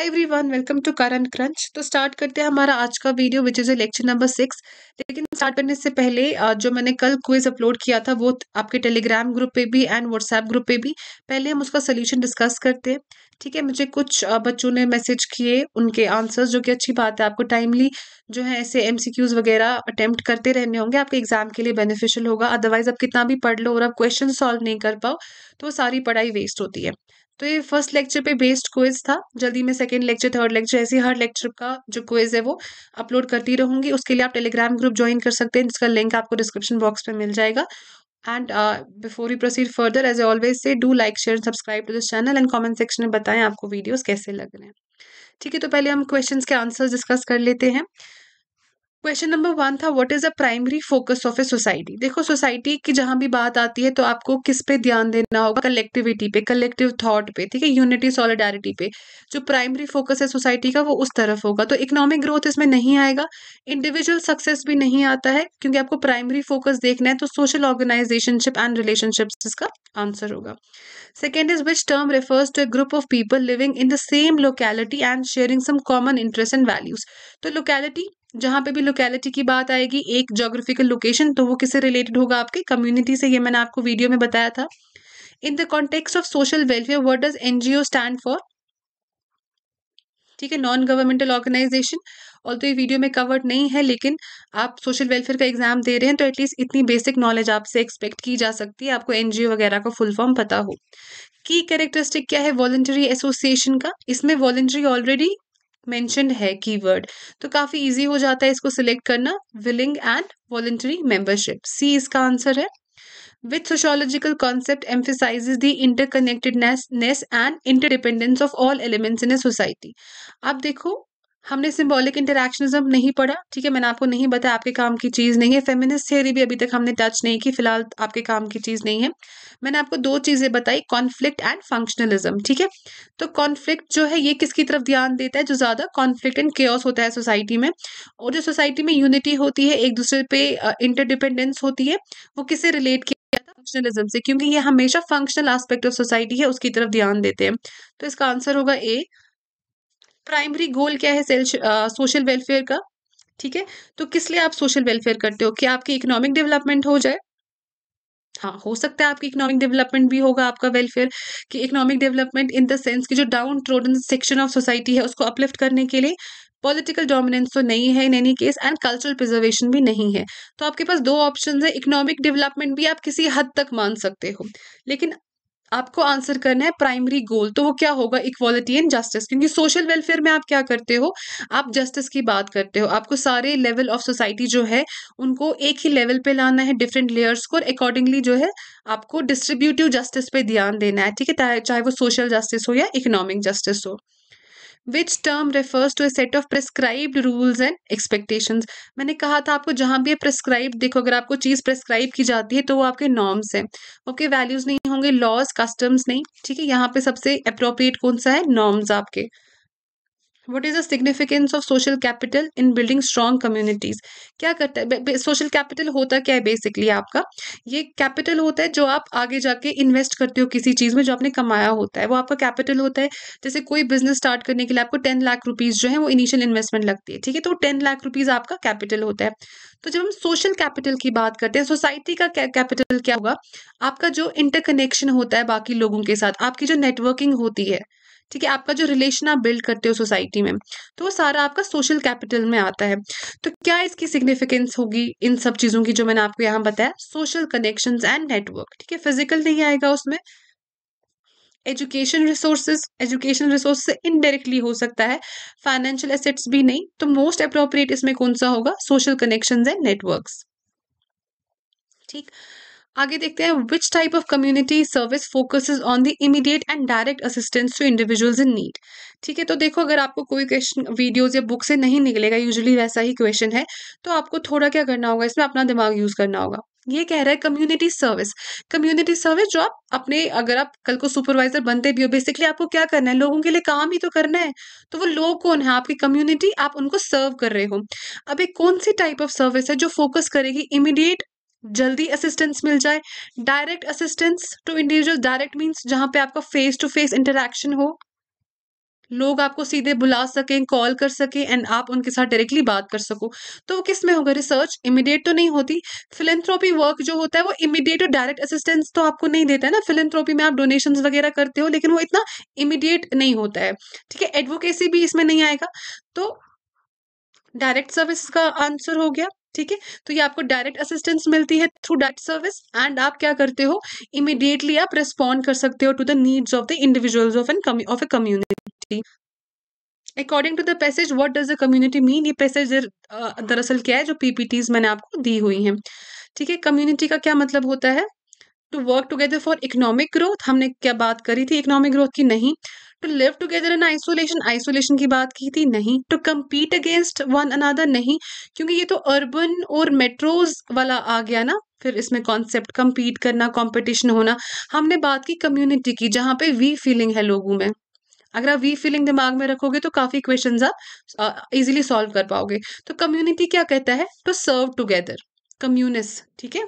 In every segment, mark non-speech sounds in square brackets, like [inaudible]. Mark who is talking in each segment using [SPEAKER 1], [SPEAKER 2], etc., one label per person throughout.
[SPEAKER 1] Hi everyone welcome to Current Crunch तो start करते हैं हमारा आज का video which is a lecture number six लेकिन स्टार्ट करने से पहले जो मैंने कल क्विज अपलोड किया था वो आपके टेलीग्राम ग्रुप पे भी एंड व्हाट्सएप ग्रुप पे भी पहले हम उसका सोल्यूशन डिस्कस करते हैं ठीक है मुझे कुछ बच्चों ने मैसेज किए उनके आंसर्स जो कि अच्छी बात है आपको टाइमली जो है ऐसे एम वगैरह अटैम्प्ट करते रहने होंगे आपके एग्जाम के लिए बेनिफिशियल होगा अदरवाइज आप कितना भी पढ़ लो और आप क्वेश्चन सॉल्व नहीं कर पाओ तो सारी पढ़ाई वेस्ट होती है तो ये फर्स्ट लेक्चर पे बेस्ड क्विज था जल्दी मैं सेकेंड लेक्चर थर्ड लेक्चर ऐसे हर लेक्चर का जो क्विज है वो अपलोड करती रहूँगी उसके लिए आप टेलीग्राम ग्रुप ज्वाइन कर सकते हैं जिसका लिंक आपको डिस्क्रिप्शन बॉक्स में मिल जाएगा and before you proceed further as always so do like share subscribe to this channel and comment section में बताएं आपको वीडियोज़ कैसे लग रहे हैं ठीक है तो पहले हम क्वेश्चन के आंसर्स डिस्कस कर लेते हैं क्वेश्चन नंबर वन था what is a primary focus of a society देखो सोसाइटी की जहां भी बात आती है तो आपको किस पे ध्यान देना होगा कलेक्टिविटी पे कलेक्टिव थॉट पे ठीक है यूनिटी सॉलिडारिटी पे जो प्राइमरी फोकस है सोसाइटी का वो उस तरफ होगा तो इकोनॉमिक ग्रोथ इसमें नहीं आएगा इंडिविजुअल सक्सेस भी नहीं आता है क्योंकि आपको प्राइमरी फोकस देखना है तो सोशल ऑर्गेनाइजेशनशिप एंड रिलेशनशिप इसका आंसर होगा second is which term refers to a group of people living in the same locality and sharing some common interest and values तो लोकेलिटी जहाँ पे भी लोकेलिटी की बात आएगी एक जोग्राफिकल लोकेशन तो वो किससे रिलेटेड होगा आपके कम्युनिटी से ये मैंने आपको वीडियो में बताया था in the context of social welfare what does NGO stand for ठीक है नॉन गवर्नमेंटल ऑर्गेनाइजेशन और तो ये वीडियो में कवर्ड नहीं है लेकिन आप सोशल वेलफेयर का एग्जाम दे रहे हैं तो एटलीस्ट इतनी बेसिक नॉलेज आपसे एक्सपेक्ट की जा सकती है आपको एनजीओ वगैरह का फुल फॉर्म पता हो की कैरेक्टरिस्टिक क्या है वॉलेंटरी एसोसिएशन का इसमें वॉल्ट्री ऑलरेडी मेंशनड है कीवर्ड तो काफी इजी हो जाता है इसको सिलेक्ट करना willing and voluntary membership C इसका आंसर है with sociological concept emphasise the interconnectedness and interdependence of all elements in a society आप देखो हमने सिम्बॉलिक इंटरेक्शनिज्म नहीं पढ़ा ठीक है मैंने आपको नहीं बताया आपके काम की चीज़ नहीं है फेमिनिस्ट थ्योरी भी अभी तक हमने टच नहीं की फिलहाल आपके काम की चीज़ नहीं है मैंने आपको दो चीज़ें बताई कॉन्फ्लिक्ट एंड फंक्शनलिज्म ठीक है तो कॉन्फ्लिक्ट जो है ये किसकी तरफ ध्यान देता है जो ज़्यादा कॉन्फ्लिक्ट एंड केयस होता है सोसाइटी में और जो सोसाइटी में यूनिटी होती है एक दूसरे पे इंटरडिपेंडेंस होती है वो किससे रिलेट किया फंक्शनलिज्म से क्योंकि ये हमेशा फंक्शनल आस्पेक्ट ऑफ सोसाइटी है उसकी तरफ ध्यान देते हैं तो इसका आंसर होगा ए प्राइमरी गोल क्या है सोशल वेलफेयर uh, का ठीक है तो किस लिए आप सोशल वेलफेयर करते हो कि आपकी इकोनॉमिक डेवलपमेंट हो जाए हाँ हो सकता है आपकी इकोनॉमिक डेवलपमेंट भी होगा आपका वेलफेयर कि economic development in the sense कि जो downtrodden section of society है उसको अपलिफ्ट करने के लिए पॉलिटिकल डोमिनेंस तो नहीं है in any case and cultural preservation भी नहीं है तो आपके पास दो ऑप्शन है इकोनॉमिक डेवलपमेंट भी आप किसी हद तक मान सकते हो लेकिन आपको आंसर करना है प्राइमरी गोल तो वो क्या होगा इक्वालिटी एंड जस्टिस क्योंकि सोशल वेलफेयर में आप क्या करते हो आप जस्टिस की बात करते हो आपको सारे लेवल ऑफ सोसाइटी जो है उनको एक ही लेवल पे लाना है डिफरेंट लेयर्स को और अकॉर्डिंगली जो है आपको डिस्ट्रीब्यूटिव जस्टिस पे ध्यान देना है ठीक है चाहे वो सोशल जस्टिस हो या इकोनॉमिक जस्टिस हो which term refers to a set of prescribed rules and expectation मैंने कहा था आपको जहां भी प्रिस्क्राइब देखो अगर आपको चीज़ प्रेस्क्राइब की जाती है तो वो आपके नॉर्म्स है ओके वैल्यूज़ नहीं होंगे लॉज कस्टम्स नहीं ठीक है यहाँ पे सबसे अप्रोप्रिएट कौन सा है नॉर्म्स आपके what is the significance of social capital in building strong communities क्या करता है सोशल कैपिटल होता क्या है बेसिकली आपका ये कैपिटल होता है जो आप आगे जाके इन्वेस्ट करते हो किसी चीज़ में जो आपने कमाया होता है वो आपका कैपिटल होता है जैसे कोई बिजनेस स्टार्ट करने के लिए आपको टेन लाख रुपीज़ जो है वो इनिशियल इन्वेस्टमेंट लगती है ठीक है तो टेन लाख रुपीज़ आपका कैपिटल होता है तो जब हम सोशल कैपिटल की बात करते हैं सोसाइटी का कैपिटल क्या होगा आपका जो इंटरकनेक्शन होता है बाकी लोगों के साथ आपकी जो नेटवर्किंग होती है ठीक है आपका जो रिलेशन आप बिल्ड करते हो सोसाइटी में तो वो सारा आपका सोशल कैपिटल में आता है तो क्या इसकी सिग्निफिकेंस होगी इन सब चीज़ों की जो मैंने आपको यहाँ बताया सोशल कनेक्शन एंड नेटवर्क ठीक है फिजिकल नहीं आएगा उसमें एजुकेशन रिसोर्सेज एजुकेशन रिसोर्स से इनडायरेक्टली हो सकता है फाइनेंशियल एसेट्स भी नहीं तो मोस्ट अप्रोप्रिएट इसमें कौन सा होगा सोशल कनेक्शन एंड नेटवर्क ठीक आगे देखते हैं which type of community service focus on the immediate and direct assistance to individuals in need ठीक है तो देखो अगर आपको कोई क्वेश्चन वीडियोज या बुक से नहीं निकलेगा यूजली वैसा ही क्वेश्चन है तो आपको थोड़ा क्या करना होगा इसमें अपना दिमाग यूज करना होगा ये कह रहा है कम्युनिटी सर्विस कम्युनिटी सर्विस जो आप अपने अगर आप कल को सुपरवाइजर बनते भी हो बेसिकली आपको क्या करना है लोगों के लिए काम ही तो करना है तो वो लोग कौन है आपकी कम्युनिटी आप उनको सर्व कर रहे हो अब एक कौन सी टाइप ऑफ सर्विस है जो फोकस करेगी इमीडिएट जल्दी असिस्टेंस मिल जाए direct assistance to individual direct means जहाँ पे आपका फेस टू फेस इंटरेक्शन हो लोग आपको सीधे बुला सकें कॉल कर सकें एंड आप उनके साथ डायरेक्टली बात कर सको तो वो किस में होगा रिसर्च इमिडिएट तो नहीं होती फिलेंथ्रोपी वर्क जो होता है वो इमिडिएट और डायरेक्ट असिस्टेंस तो आपको नहीं देता है ना फिलेंथ्रोपी में आप डोनेशन वगैरह करते हो लेकिन वो इतना इमिडिएट नहीं होता है ठीक है एडवोकेसी भी इसमें नहीं आएगा तो डायरेक्ट सर्विस का आंसर हो गया ठीक है तो ये आपको डायरेक्ट असिस्टेंस मिलती है थ्रू डेट सर्विस एंड आप क्या करते हो इमिडिएटली आप रिस्पॉन्ड कर सकते हो to the needs of the individuals of an of a community according to the passage what does the community mean ये पैसेज दरअसल क्या है जो पीपीटीज मैंने आपको दी हुई हैं ठीक है कम्युनिटी का क्या मतलब होता है to work together for economic growth हमने क्या बात करी थी इकोनॉमिक ग्रोथ की नहीं to live together in isolation isolation की बात की थी नहीं to compete against one another नहीं क्योंकि ये तो अर्बन और मेट्रोज वाला आ गया ना फिर इसमें कॉन्सेप्ट कम्पीट करना कॉम्पिटिशन होना हमने बात की कम्युनिटी की जहाँ पे वी फीलिंग है लोगों में अगर आप वी फीलिंग दिमाग में रखोगे तो काफ़ी क्वेश्चन आप इजिली सॉल्व कर पाओगे तो कम्युनिटी क्या कहता है टू सर्व टूगेदर कम्युनिस ठीक है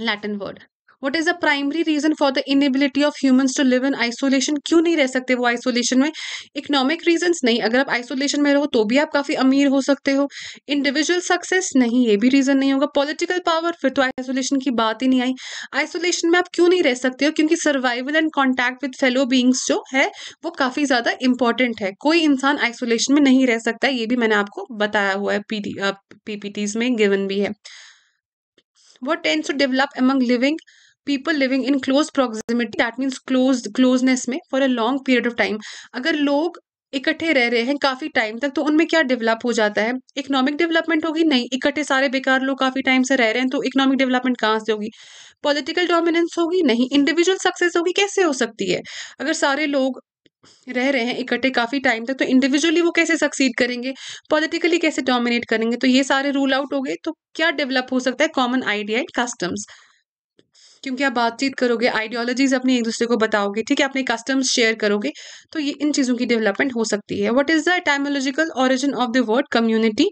[SPEAKER 1] Latin word what is the primary reason for the inability of humans to live in isolation क्यों नहीं रह सकते वो आइसोलेशन में इकोनॉमिक रीजन्स नहीं अगर आप आइसोलेशन में रहो तो भी आप काफ़ी अमीर हो सकते हो इंडिविजुअल सक्सेस नहीं ये भी रीज़न नहीं होगा पॉलिटिकल पावर फिर तो आइसोलेशन की बात ही नहीं आई आइसोलेशन में आप क्यों नहीं रह सकते हो क्योंकि survival and contact with fellow beings जो है वो काफ़ी ज़्यादा इंपॉर्टेंट है कोई इंसान आइसोलेशन में नहीं रह सकता है ये भी मैंने आपको बताया हुआ है पीपीटीज में गिवन भी है what tends to develop among living people living in close proximity that means close closeness में for a long period of time अगर लोग इकट्ठे रह रहे हैं काफ़ी टाइम तक तो उनमें क्या डेवलप हो जाता है इकोनॉमिक डेवलपमेंट होगी नहीं इकट्ठे सारे बेकार लोग काफ़ी टाइम से रह रहे हैं तो इकोनॉमिक डेवलपमेंट कहाँ से होगी पॉलिटिकल डोमिनेंस होगी नहीं इंडिविजुअल सक्सेस होगी कैसे हो सकती है अगर सारे लोग रह रहे हैं इकट्ठे काफ़ी टाइम तक तो इंडिविजुअली वो कैसे सक्सीड करेंगे पॉलिटिकली कैसे डोमिनेट करेंगे तो ये सारे रूल आउट हो गए तो क्या डेवलप हो सकता है कॉमन आइडिया एंड कस्टम्स क्योंकि आप बातचीत करोगे आइडियोलॉजीज अपनी एक दूसरे को बताओगे ठीक है अपने कस्टम्स शेयर करोगे तो ये इन चीज़ों की डेवलपमेंट हो सकती है what is the etymological origin of the word community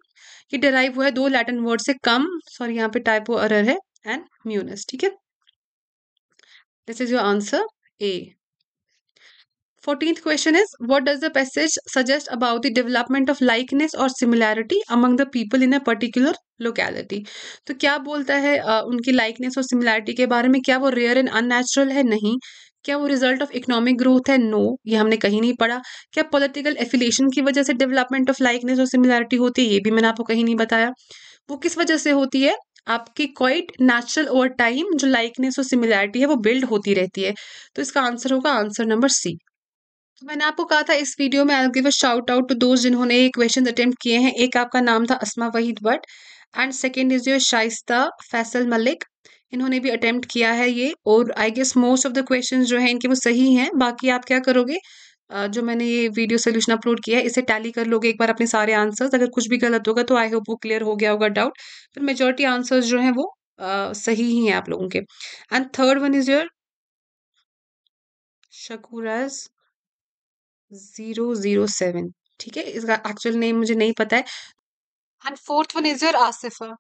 [SPEAKER 1] ये डेराइव हुआ है दो लैटिन वर्ड से कम सॉरी यहाँ पे टाइपो अरर है एंड म्यूनस ठीक है this is your answer a Fourteenth question is What does the passage suggest about the development of likeness or similarity among the people in a particular locality? तो क्या बोलता है उनकी likeness और similarity के बारे में क्या वो rare and unnatural है नहीं क्या वो रिजल्ट ऑफ इकोनॉमिक ग्रोथ है नो no, ये हमने कहीं नहीं पढ़ा क्या पॉलिटिकल एफिलिएशन की वजह से डेवलपमेंट ऑफ लाइकनेस और सिमिलैरिटी होती है ये भी मैंने आपको कहीं नहीं बताया वो किस वजह से होती है आपकी क्वाइट नेचुरल ओवर टाइम जो लाइकनेस और सिमिलैरिटी है वो बिल्ड होती रहती है तो इसका आंसर होगा आंसर नंबर सी तो मैंने आपको कहा था इस वीडियो में I give a shout out to दो जिन्होंने ये क्वेश्चन अटेम्प्ट किए हैं एक आपका नाम था Asma Waheed Bhatt and second is your Shaista Faisal Malik इन्होंने भी अटेम्प्ट किया है ये और I guess most of the question जो है इनके वो सही हैं बाकी आप क्या करोगे जो मैंने ये वीडियो सोल्यूशन अपलोड किया है इसे टैली कर लोगे एक बार अपने सारे आंसर्स अगर कुछ भी गलत होगा तो आई होप वो क्लियर हो गया होगा डाउट पर मेजोरिटी आंसर्स जो हैं वो आ, सही ही हैं आप लोगों के and third one is your Shakoorz zero zero seven ठीक है इसका एक्चुअल नेम मुझे नहीं पता है and fourth one is your Asifa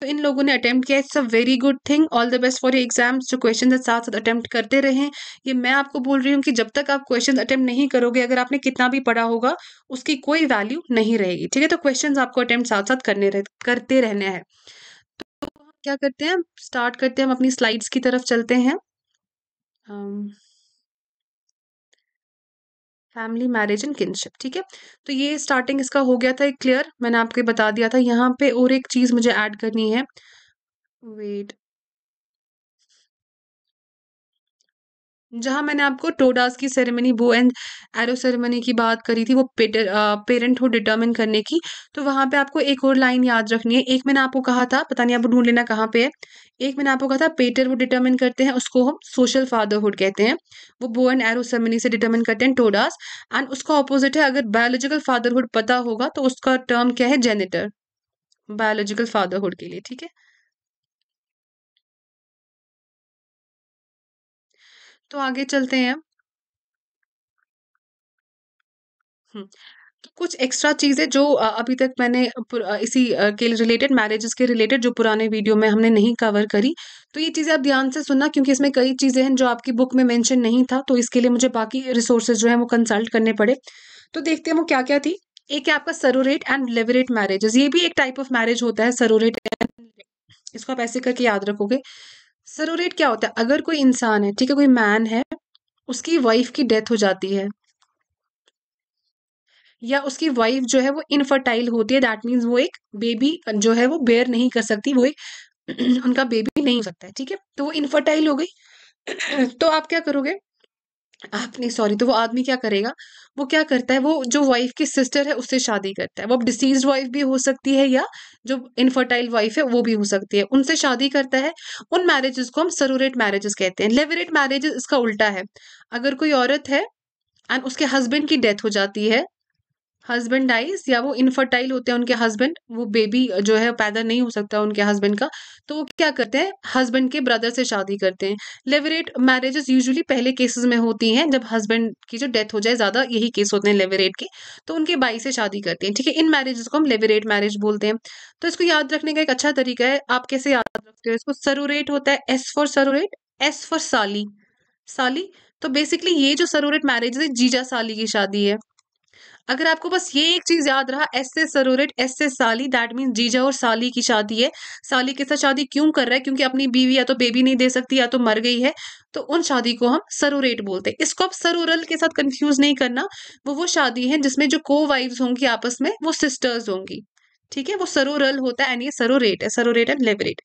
[SPEAKER 1] तो इन लोगों ने अटेम्प्ट किया it's a very good thing all the best for exams जो क्वेश्चन साथ साथ अटेम्प्ट करते रहे ये मैं आपको बोल रही हूँ कि जब तक आप क्वेश्चन अटेम्प्ट नहीं करोगे अगर आपने कितना भी पढ़ा होगा उसकी कोई वैल्यू नहीं रहेगी ठीक है तो क्वेश्चन आपको अटेम्प्ट साथ साथ करने रह, करते रहने हैं तो क्या करते हैं स्टार्ट करते हैं हम अपनी स्लाइड्स की तरफ चलते हैं um, family marriage and kinship ठीक है तो ये स्टार्टिंग इसका हो गया था क्लियर मैंने आपके बता दिया था यहाँ पे और एक चीज़ मुझे ऐड करनी है वेट जहाँ मैंने आपको टोडास की सेरेमनी बो एंड एरो सेरेमनी की बात करी थी वो पेरेंट हुड डिटर्मिन करने की तो वहाँ पे आपको एक और लाइन याद रखनी है एक मैंने आपको कहा था पता नहीं आपको ढूंढ लेना कहाँ पे है एक मैंने आपको कहा था पेटर वो डिटर्मिन करते हैं उसको हम सोशल फादरहुड कहते हैं वो बो एंड एरो सेरेमनी से डिटर्मिन करते हैं टोडास एंड उसका ऑपोजिट है अगर बायोलॉजिकल फादरहुड पता होगा तो उसका टर्म क्या है जेनेटर बायोलॉजिकल फादरहुड के लिए ठीक है तो आगे चलते हैं तो कुछ एक्स्ट्रा चीज़ें जो अभी तक मैंने इसी के रिलेटेड मैरिजेस के रिलेटेड जो पुराने वीडियो में हमने नहीं कवर करी तो ये चीज़ें आप ध्यान से सुनना क्योंकि इसमें कई चीज़ें हैं जो आपकी बुक में मेंशन नहीं था तो इसके लिए मुझे बाकी रिसोर्सेज जो है वो कंसल्ट करने पड़े तो देखते हैं वो क्या क्या थी एक है आपका सरोरेट एंड लेवरेट मैरिजेस ये भी एक टाइप ऑफ मैरिज होता है सरोरेट इसको आप ऐसे करके याद रखोगे सरोरेट क्या होता है अगर कोई इंसान है ठीक है कोई मैन है उसकी वाइफ की डेथ हो जाती है या उसकी वाइफ जो है वो इनफर्टाइल होती है दैट मीन्स वो एक बेबी जो है वो बेयर नहीं कर सकती वो एक [clears throat] उनका बेबी नहीं हो सकता है ठीक है तो वो इनफर्टाइल हो गई [clears throat] तो आप क्या करोगे आपने सॉरी तो वो आदमी क्या करेगा वो क्या करता है वो जो वाइफ की सिस्टर है उससे शादी करता है वो डिसीज वाइफ भी हो सकती है या जो इनफर्टाइल वाइफ है वो भी हो सकती है उनसे शादी करता है उन मैरिजेस को हम सरूरेट मैरिजेस कहते हैं लेवरेट मैरिजेस इसका उल्टा है अगर कोई औरत है एंड उसके हस्बैंड की डेथ हो जाती है हस्बैंड डाइज या वो इनफर्टाइल होते हैं उनके हस्बैंड वो बेबी जो है पैदा नहीं हो सकता उनके हस्बैंड का तो वो क्या करते हैं हस्बैंड के ब्रदर से शादी करते हैं लेवरेट मैरिजेस यूजुअली पहले केसेस में होती हैं जब हस्बैंड की जो डेथ हो जाए ज़्यादा यही केस होते हैं लेवरेट के तो उनके बाई से शादी करते हैं ठीक है इन मैरिजेस को हम लेवरेट मैरिज बोलते हैं तो इसको याद रखने का एक अच्छा तरीका है आप कैसे याद रखते हो इसको सरूरेट होता है S for sororate S for साली साली तो बेसिकली ये जो सरोरेट मैरिज है जीजा साली की शादी है अगर आपको बस ये एक चीज याद रहा एस से सरोरेट एस से साली दैट मीन जीजा और साली की शादी है साली के साथ शादी क्यों कर रहा है क्योंकि अपनी बीवी या तो बेबी नहीं दे सकती या तो मर गई है तो उन शादी को हम सरोरेट बोलते हैं इसको आप सरोरल के साथ कंफ्यूज नहीं करना वो वो शादी है जिसमें जो को वाइफ्स होंगी आपस में वो सिस्टर्स होंगी ठीक है वो सरोरल होता है एंड ये सरोरेट है सरोरेट एंड लेबरेट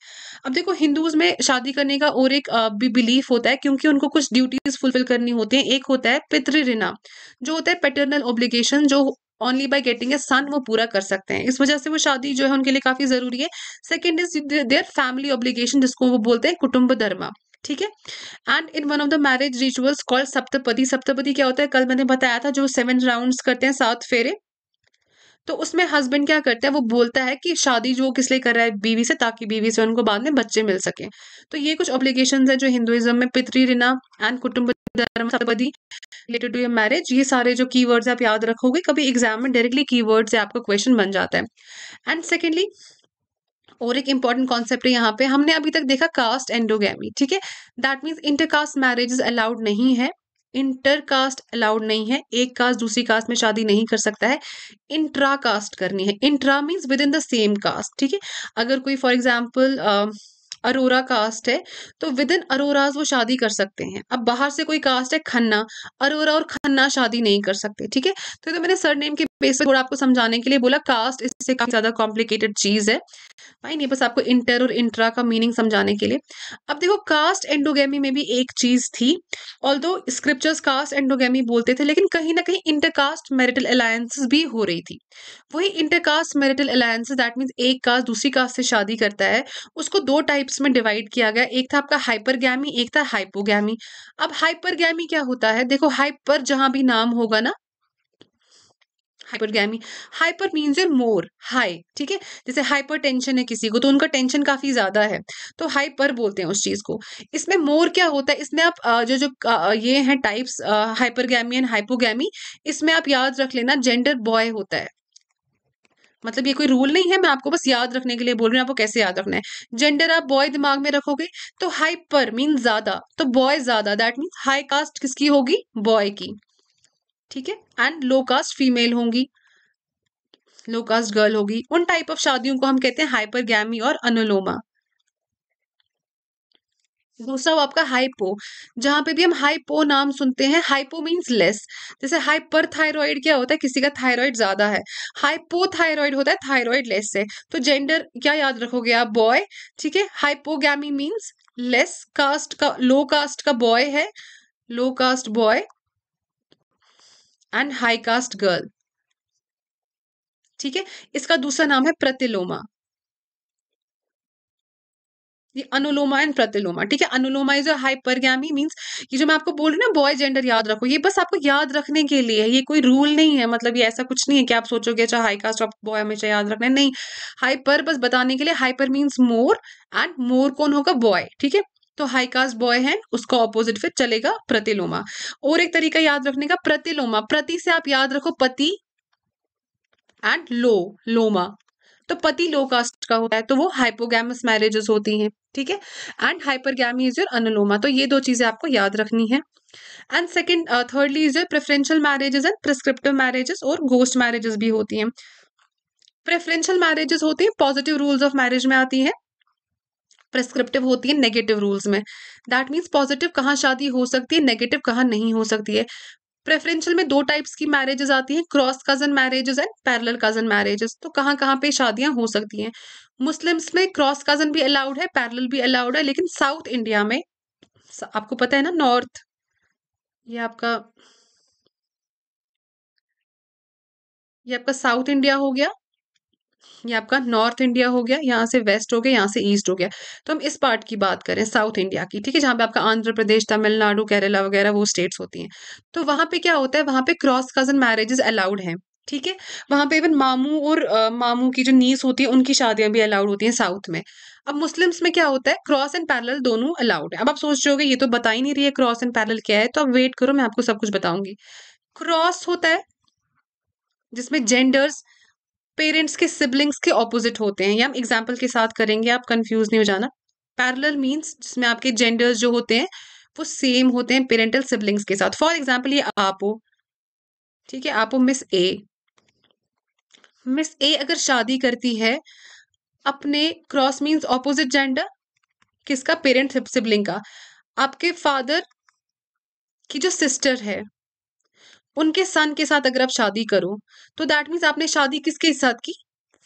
[SPEAKER 1] अब देखो हिंदूज में शादी करने का और एक भी बिलीफ होता है क्योंकि उनको कुछ ड्यूटीज फुलफिल करनी होती है एक होता है पितृऋणा जो होता है पेटर्नल ऑब्लिगेशन जो only by getting a son वो पूरा कर सकते हैं इस वजह से वो शादी जो है उनके लिए काफी जरूरी है second is their family obligation जिसको वो बोलते हैं कुटुंब धर्मा ठीक है and in one of the marriage rituals called Saptapadi Saptapadi क्या होता है कल मैंने बताया था जो सेवन राउंड्स करते हैं सात फेरे तो उसमें हस्बैंड क्या करता है वो बोलता है कि शादी जो किस लिए कर रहा है बीवी से ताकि बीवी से उनको बाद में बच्चे मिल सके तो ये कुछ ऑब्लिगेशन है जो हिंदुइज्म में पितरी रिना एंड कुटुंब रिलेटेड टू मैरिज ये सारे जो की आप याद रखोगे कभी एग्जाम में डायरेक्टली वर्ड से आपका क्वेश्चन बन जाता है एंड सेकेंडली और एक इंपॉर्टेंट कॉन्सेप्ट है यहाँ पे हमने अभी तक देखा कास्ट एंडोगैमी ठीक है that means intercaste marriage allowed नहीं है इंटर कास्ट अलाउड नहीं है एक कास्ट दूसरी कास्ट में शादी नहीं कर सकता है इंट्रा कास्ट करनी है intra means within the same caste ठीक है अगर कोई फॉर एग्जाम्पल अरोरा कास्ट है तो विद इन अरोराज वो शादी कर सकते हैं अब बाहर से कोई कास्ट है खन्ना अरोरा और खन्ना शादी नहीं कर सकते ठीक है तो, तो मैंने सर नेम के बेस पर थोड़ा आपको समझाने के लिए बोला कास्ट इससे काफी ज्यादा कॉम्प्लिकेटेड चीज है फाइन बस आपको इंटर और इंट्रा का मीनिंग समझाने के लिए अब देखो कास्ट एंडोगेमी में भी एक चीज थी ऑल दो स्क्रिप्चर्स कास्ट एंडोगेमी बोलते थे लेकिन कहीं ना कहीं इंटरकास्ट मैरिटल अलायंसेस भी हो रही थी वही intercaste marital alliances that means एक कास्ट दूसरी कास्ट से शादी करता है उसको दो टाइप ग्रुप्स में डिवाइड किया गया एक था आपका हाइपरगैमी एक था हाइपोगैमी अब हाइपरगैमी क्या होता है देखो हाइपर जहां भी नाम होगा ना hypergamy hyper means a more high ठीक है जैसे हाइपर टेंशन है किसी को तो उनका टेंशन काफी ज्यादा है तो हाइपर बोलते हैं उस चीज को इसमें मोर क्या होता है इसमें आप जो जो ये हैं टाइप्स हाइपरगैमी एंड हाइपोगैमी इसमें आप याद रख लेना जेंडर बॉय होता है मतलब ये कोई रूल नहीं है मैं आपको बस याद रखने के लिए बोल रही हूँ आपको कैसे याद रखना है जेंडर आप बॉय दिमाग में रखोगे तो हाइपर मीन ज्यादा तो बॉय ज्यादा दैट मीन हाई कास्ट किसकी होगी बॉय की ठीक है एंड लो कास्ट फीमेल होंगी लो कास्ट गर्ल होगी उन टाइप ऑफ शादियों को हम कहते हैं हाइपर गैमी और अनोलोमा दूसरा वो आपका हाइपो जहां पे भी हम हाइपो नाम सुनते हैं हाइपो मीन्स लेस जैसे हाइपर थायराइड क्या होता है किसी का थायराइड ज्यादा है हाइपो थायराइड होता है थायराइड लेस से तो जेंडर क्या याद रखोगे आप बॉय ठीक है हाइपोगैमी मीन्स लेस कास्ट का लो कास्ट का बॉय है low caste boy and high caste girl ठीक है इसका दूसरा नाम है प्रतिलोमा ये अनुलोमा एंड प्रतिलोमा ठीक है अनुलोमा इज हाइपरगैमी मीन्स ये जो मैं आपको बोल रही हूँ ना बॉय जेंडर याद रखो ये बस आपको याद रखने के लिए है ये कोई रूल नहीं है मतलब ये ऐसा कुछ नहीं है कि आप सोचोगे अच्छा हाई कास्ट ऑफ बॉय हमेशा याद रखना है नहीं हाइपर बस बताने के लिए hyper means more and more कौन होगा बॉय ठीक है तो हाई कास्ट बॉय है उसका ऑपोजिट फिर चलेगा प्रतिलोमा और एक तरीका याद रखने का प्रतिलोमा प्रति से आप याद रखो पति एंड लो लोमा तो पति लो कास्ट का होता है तो वो हाइपोगैमस मैरिजेस होती हैं ठीक है and hypergamy is your anuloma तो ये दो चीज़ें आपको याद रखनी है and second thirdly is your preferential marriages and prescriptive marriages और गोस्ट मैरिजेस भी होती हैं प्रेफरेंशियल मैरिजेस होती हैं पॉजिटिव रूल्स ऑफ मैरिज में आती हैं प्रिस्क्रिप्टिव होती है नेगेटिव रूल्स में दैट मीन्स पॉजिटिव कहाँ शादी हो सकती है नेगेटिव कहाँ नहीं हो सकती है प्रेफरेंशियल में दो टाइप्स की मैरिजेज आती हैं cross cousin marriages and parallel cousin marriages तो कहाँ कहाँ पे शादियां हो सकती हैं मुस्लिम्स में क्रॉस कजन भी अलाउड है पैरेलल भी अलाउड है लेकिन साउथ इंडिया में आपको पता है ना नॉर्थ ये आपका ये आपका साउथ इंडिया हो गया ये आपका नॉर्थ इंडिया हो गया यहाँ से वेस्ट हो गया यहाँ से ईस्ट हो गया तो हम इस पार्ट की बात करें साउथ इंडिया की ठीक है जहाँ पे आपका आंध्र प्रदेश तमिलनाडु केरला वगैरह वो स्टेट्स होती हैं तो वहाँ पे क्या होता है वहाँ पे क्रॉस कजन मैरिजेस अलाउड हैं ठीक है वहाँ पे इवन मामू और आ, मामू की जो नीस होती है उनकी शादियां भी अलाउड होती हैं साउथ में अब मुस्लिम्स में क्या होता है क्रॉस एंड पैरल दोनों अलाउड है अब आप सोच रहे हो ये तो बता ही नहीं रही है क्रॉस एंड पैरल क्या है तो आप वेट करो मैं आपको सब कुछ बताऊंगी क्रॉस होता है जिसमें जेंडर्स पेरेंट्स के सिबलिंग्स के ऑपोजिट होते हैं या हम एग्जाम्पल के साथ करेंगे आप कंफ्यूज नहीं हो जाना पैरल मीन्स जिसमें आपके जेंडर्स जो होते हैं वो सेम होते हैं पेरेंटल सिबलिंग्स के साथ फॉर एग्जाम्पल ये आप हो ठीक है आप हो मिस ए मिस ए अगर शादी करती है अपने क्रॉस मीन्स ऑपोजिट जेंडर किसका पेरेंट सिबलिंग का आपके फादर की जो सिस्टर है उनके सन के साथ अगर आप शादी करो तो दैट मीन्स आपने शादी किसके साथ की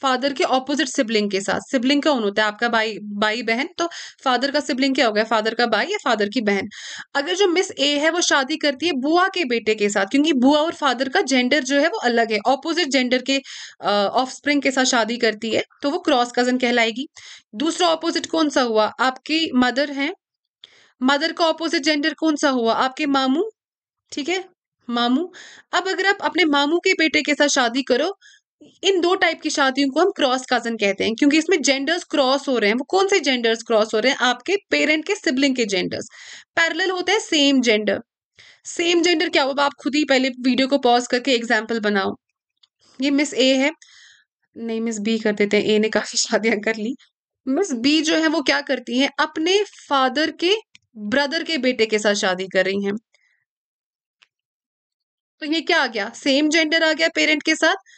[SPEAKER 1] फादर के ऑपोजिट सिबलिंग के साथ सिबलिंग कौन होता है आपका भाई भाई बहन तो फादर का सिबलिंग क्या हो गया फादर का भाई या फादर की बहन अगर जो मिस ए है वो शादी करती है बुआ के बेटे के साथ क्योंकि बुआ और फादर का जेंडर जो है वो अलग है ऑपोजिट जेंडर के ऑफ स्प्रिंग के साथ शादी करती है तो वो क्रॉस कजन कहलाएगी दूसरा ऑपोजिट कौन सा हुआ आपकी मदर है मदर का ऑपोजिट जेंडर कौन सा हुआ आपके मामू ठीक है मामू अब अगर आप अपने मामू के बेटे के साथ शादी करो इन दो टाइप की शादियों को हम क्रॉस कजन कहते हैं क्योंकि इसमें जेंडर्स क्रॉस हो रहे हैं वो कौन से जेंडर्स क्रॉस हो रहे हैं आपके पेरेंट के सिबलिंग के जेंडर्स पैरेलल होता है सेम जेंडर सेम जेंडर क्या हुआ आप खुद ही पहले वीडियो को पॉज करके एग्जाम्पल बनाओ ये मिस ए है नहीं मिस बी कर देते हैं ए ने काफी शादियां कर ली मिस बी जो है वो क्या करती है अपने फादर के ब्रदर के बेटे के साथ शादी कर रही हैं तो ये क्या आ गया सेम जेंडर आ गया पेरेंट के साथ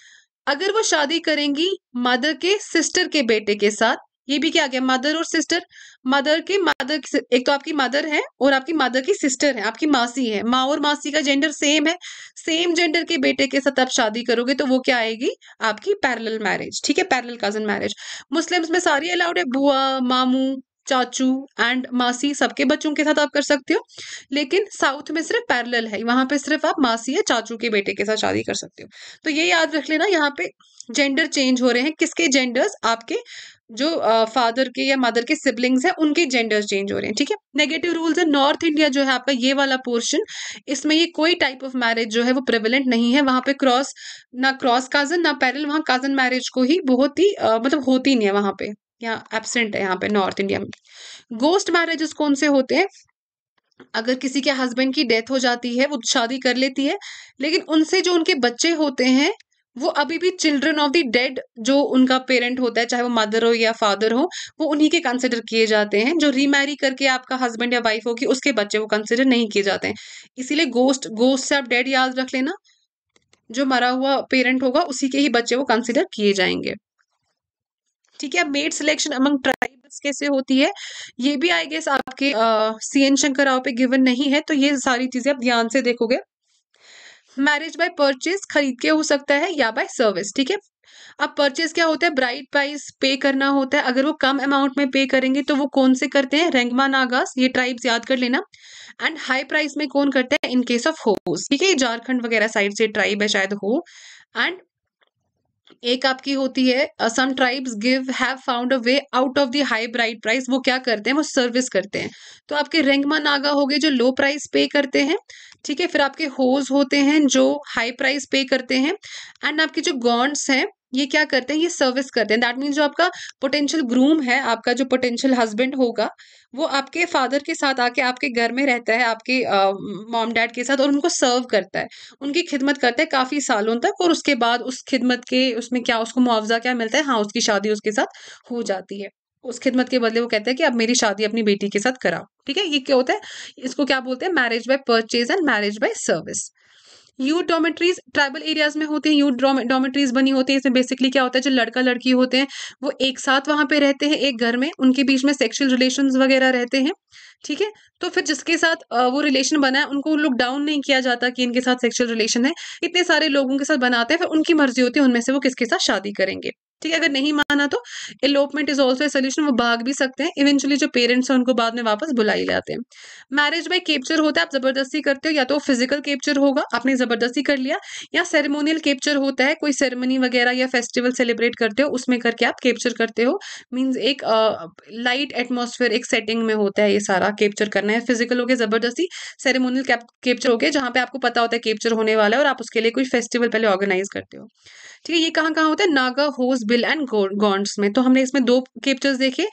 [SPEAKER 1] अगर वो शादी करेंगी मदर के सिस्टर के बेटे के साथ ये भी क्या आ गया मदर और सिस्टर मदर के मदर एक तो आपकी मदर है और आपकी मदर की सिस्टर है आपकी मासी है माँ और मासी का जेंडर सेम है सेम जेंडर के बेटे के साथ आप शादी करोगे तो वो क्या आएगी आपकी पैरेलल मैरिज ठीक है पैरेलल कजन मैरिज मुस्लिम्स में सारी अलाउड है बुआ मामू चाचू एंड मासी सबके बच्चों के साथ आप कर सकते हो लेकिन साउथ में सिर्फ पैरेलल है वहाँ पे सिर्फ आप मासी या चाचू के बेटे के साथ शादी कर सकते हो तो ये याद रख लेना यहाँ पे जेंडर चेंज हो रहे हैं किसके जेंडर्स आपके जो फादर के या मदर के सिबलिंग्स हैं उनके जेंडर्स चेंज हो रहे हैं ठीक है नेगेटिव रूल्स है नॉर्थ इंडिया जो है आपका ये वाला पोर्शन इसमें ये कोई टाइप ऑफ मैरिज जो है वो प्रेवलेंट नहीं है वहाँ पे क्रॉस ना क्रॉस काजन ना पैरल वहाँ काजन मैरिज को ही बहुत ही आ, मतलब होती नहीं है वहाँ पे या एबसेंट है यहाँ पे नॉर्थ इंडिया में गोस्ट मैरिजेस कौन से होते हैं अगर किसी के हस्बैंड की डेथ हो जाती है वो शादी कर लेती है लेकिन उनसे जो उनके बच्चे होते हैं वो अभी भी चिल्ड्रन ऑफ द डेड जो उनका पेरेंट होता है चाहे वो मदर हो या फादर हो वो उन्हीं के कंसिडर किए जाते हैं जो रीमैरी करके आपका हस्बैंड या वाइफ होगी उसके बच्चे वो कंसिडर नहीं किए जाते हैं इसीलिए गोस्ट गोस्ट से आप डेड याद रख लेना जो मरा हुआ पेरेंट होगा उसी के ही बच्चे वो कंसिडर किए जाएंगे ठीक है मेड सिलेक्शन अमंग ट्राइब्स कैसे होती है ये भी आई गेस आपके सी एन शंकर राव पे गिवन नहीं है तो ये सारी चीजें आप ध्यान से देखोगे मैरिज बाय परचेज खरीद के हो सकता है या बाय सर्विस ठीक है अब परचेज क्या होता है ब्राइट प्राइस पे करना होता है अगर वो कम अमाउंट में पे करेंगे तो वो कौन से करते हैं रेंगमा नागास ये ट्राइब्स याद कर लेना एंड हाई प्राइस में कौन करते हैं इन केस ऑफ होस ठीक है झारखंड वगैरह साइड से ट्राइब है शायद हो एंड एक आपकी होती है some tribes give have found a way out of the high bride price वो क्या करते हैं वो सर्विस करते हैं तो आपके रेंगमा नागा हो गए जो लो प्राइस पे करते हैं ठीक है फिर आपके होज होते हैं जो हाई प्राइस पे करते हैं एंड आपके जो गॉन्ड्स हैं ये क्या करते हैं ये सर्विस करते हैं दैट मीन जो आपका पोटेंशियल ग्रूम है आपका जो पोटेंशियल हस्बैंड होगा वो आपके फादर के साथ आके आपके घर में रहता है आपके मॉम डैड के साथ और उनको सर्व करता है उनकी खिदमत करता है काफ़ी सालों तक और उसके बाद उस खिदमत के उसमें क्या उसको मुआवजा क्या मिलता है हाँ उसकी शादी उसके साथ हो जाती है उस खिदमत के बदले वो कहते हैं कि अब मेरी शादी अपनी बेटी के साथ कराओ ठीक है ये क्या होता है इसको क्या बोलते हैं marriage by purchase and marriage by service youth dormitories tribal areas में होते हैं यू डोमेट्रीज बनी होती है इसमें बेसिकली क्या होता है जो लड़का लड़की होते हैं वो एक साथ वहाँ पे रहते हैं एक घर में उनके बीच में सेक्शुअल रिलेशन वगैरह रहते हैं ठीक है तो फिर जिसके साथ वो रिलेशन बना है उनको लुक डाउन नहीं किया जाता कि इनके साथ सेक्शुअल रिलेशन है इतने सारे लोगों के साथ बनाते हैं फिर उनकी मर्जी होती है उनमें से वो किसके साथ शादी करेंगे ठीक है अगर नहीं माना तो elopement is also a solution वो भाग भी सकते हैं इवेंचुअली जो पेरेंट्स हैं उनको बाद में वापस बुला ही जाते हैं मैरिज बाय केप्चर होता है आप जबरदस्ती करते हो या तो फिजिकल केप्चर होगा आपने जबरदस्ती कर लिया या सेरेमोनियल केप्चर होता है कोई सेरेमनी वगैरह या फेस्टिवल सेलिब्रेट करते हो उसमें करके आप केप्चर करते हो मीन्स एक लाइट एटमोसफेयर एक सेटिंग में होता है ये सारा केप्चर करना है फिजिकल हो गया जबरदस्ती सेरेमोनियल केप्चर हो गया जहाँ पे आपको पता होता है केप्चर होने वाला है और आप उसके लिए कोई फेस्टिवल पहले ऑर्गेनाइज करते हो ठीक है ये कहाँ कहाँ होता है नागा होस बिल एंड गॉन्ड्स में तो हमने इसमें दो कैप्चर्स देखे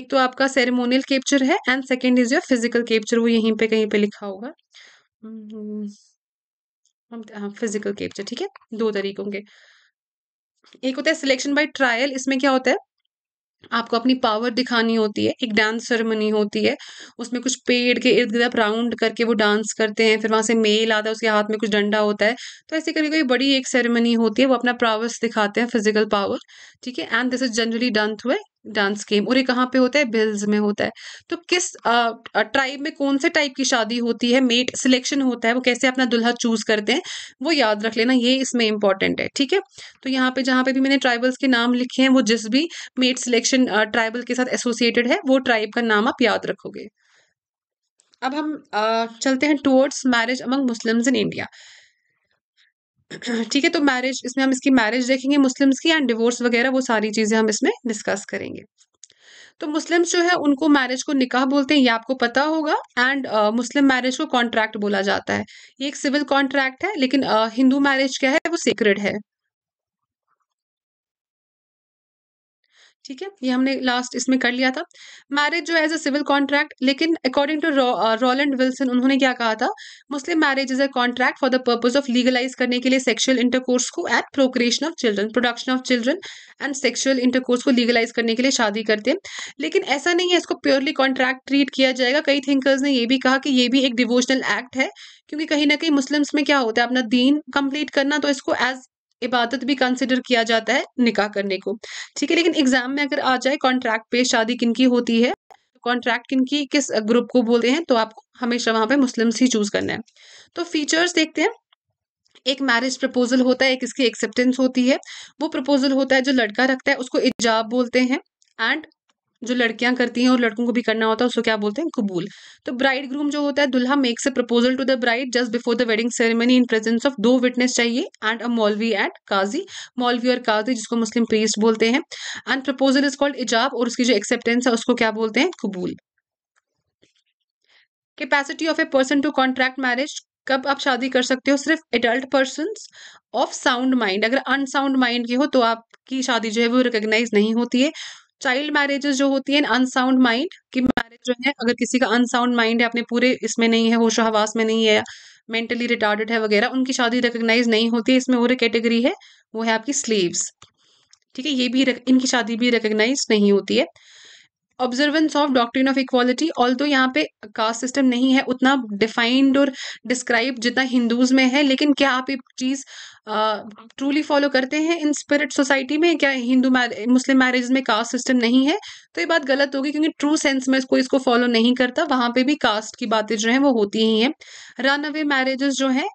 [SPEAKER 1] एक तो आपका सेरेमोनियल कैप्चर है and second is your physical capture वो यहीं पे कहीं पे लिखा होगा फिजिकल हम्म, कैप्चर हाँ, ठीक है दो तरीकों के एक होता है सिलेक्शन बाय ट्रायल इसमें क्या होता है आपको अपनी पावर दिखानी होती है एक डांस सेरेमनी होती है उसमें कुछ पेड़ के इर्द गिर्द राउंड करके वो डांस करते हैं फिर वहाँ से मेल आता है उसके हाथ में कुछ डंडा होता है तो ऐसे करके कोई बड़ी एक सेरेमनी होती है वो अपना प्रावर्स दिखाते हैं फिजिकल पावर ठीक है and this is generally done through dance game और ये कहाँ पे होता है बिल्स में होता है तो किस ट्राइब में कौन से टाइप की शादी होती है मेट सिलेक्शन होता है वो कैसे अपना दुल्हा चूज करते हैं वो याद रख लेना ये इसमें इंपॉर्टेंट है ठीक है तो यहाँ पे जहाँ पे भी मैंने ट्राइबल्स के नाम लिखे हैं वो जिस भी मेट सिलेक्शन ट्राइबल के साथ एसोसिएटेड है वो ट्राइब का नाम आप याद रखोगे अब हम चलते हैं towards marriage among Muslims in India [clears throat] ठीक है तो मैरिज इसमें हम इसकी मैरिज देखेंगे मुस्लिम्स की एंड डिवोर्स वगैरह वो सारी चीज़ें हम इसमें डिस्कस करेंगे तो मुस्लिम्स जो है उनको मैरिज को निकाह बोलते हैं ये आपको पता होगा एंड मुस्लिम मैरिज को कॉन्ट्रैक्ट बोला जाता है ये एक सिविल कॉन्ट्रैक्ट है लेकिन हिंदू uh, मैरिज क्या है वो सीक्रेट है ठीक है ये हमने लास्ट इसमें कर लिया था मैरिज जो एज अ सिविल कॉन्ट्रैक्ट लेकिन अकॉर्डिंग टू रोलेंड विल्सन उन्होंने क्या कहा था Muslim marriage is a contract for the purpose of legalise करने के लिए सेक्शुअल इंटरकोर्स को at procreation of children production of children and sexual intercourse को लीगलाइज करने के लिए शादी करते हैं लेकिन ऐसा नहीं है इसको प्योरली कॉन्ट्रैक्ट ट्रीट किया जाएगा कई थिंकर्स ने ये भी कहा कि ये भी एक डिवोशनल एक्ट है क्योंकि कहीं ना कहीं मुस्लिम्स में क्या होता है अपना दीन कंप्लीट करना तो इसको एज इबादत भी कंसिडर किया जाता है निकाह करने को ठीक है लेकिन एग्जाम में अगर आ जाए कॉन्ट्रैक्ट पे शादी किन की होती है कॉन्ट्रैक्ट किन की किस ग्रुप को बोलते हैं तो आपको हमेशा वहां पे मुस्लिम्स ही चूज करना है तो फीचर्स देखते हैं एक मैरिज प्रपोजल होता है एक इसकी एक्सेप्टेंस होती है वो प्रपोजल होता है जो लड़का रखता है उसको इजाब बोलते हैं एंड जो लड़कियां करती हैं और लड़कों को भी करना होता है उसको क्या बोलते हैं कबूल तो ब्राइड ग्रूम जो होता है दुल्हा makes a proposal to the bride just before the wedding ceremony in presence of दो विटनेस चाहिए एंड अ मौलवी एट काजी मौलवी और काजी जिसको मुस्लिम प्रीस्ट बोलते हैं and proposal is called ijab और उसकी जो एक्सेप्टेंस है उसको क्या बोलते हैं कबूल capacity of a person to contract marriage कब आप शादी कर सकते हो सिर्फ adult person of sound mind अगर अनसाउंड माइंड के हो तो आपकी शादी जो है वो रिकोगनाइज नहीं होती है चाइल्ड मैरिजेस जो होती है अनसाउंड माइंड कि मैरिज जो है अगर किसी का अनसाउंड माइंड है अपने पूरे इसमें नहीं है होश हवास में नहीं है मेंटली रिटार्डेड है वगैरह उनकी शादी रिकोगनाइज नहीं होती है इसमें और एक कैटेगरी है वो है आपकी स्लीव्स ठीक है ये भी रक, इनकी शादी भी रिकोगनाइज नहीं होती है observance of doctrine of equality all तो यहाँ पे कास्ट सिस्टम नहीं है उतना डिफाइंड और डिस्क्राइब जितना हिंदूज में है लेकिन क्या आप ये चीज़ ट्रूली फॉलो करते हैं इन स्पिरिट सोसाइटी में क्या हिंदू मुस्लिम मैरिज में कास्ट सिस्टम नहीं है तो ये बात गलत होगी क्योंकि ट्रू सेंस में कोई इसको फॉलो नहीं करता वहाँ पे भी कास्ट की बातें जो है वो होती ही हैं रन अवे मैरिजेस जो है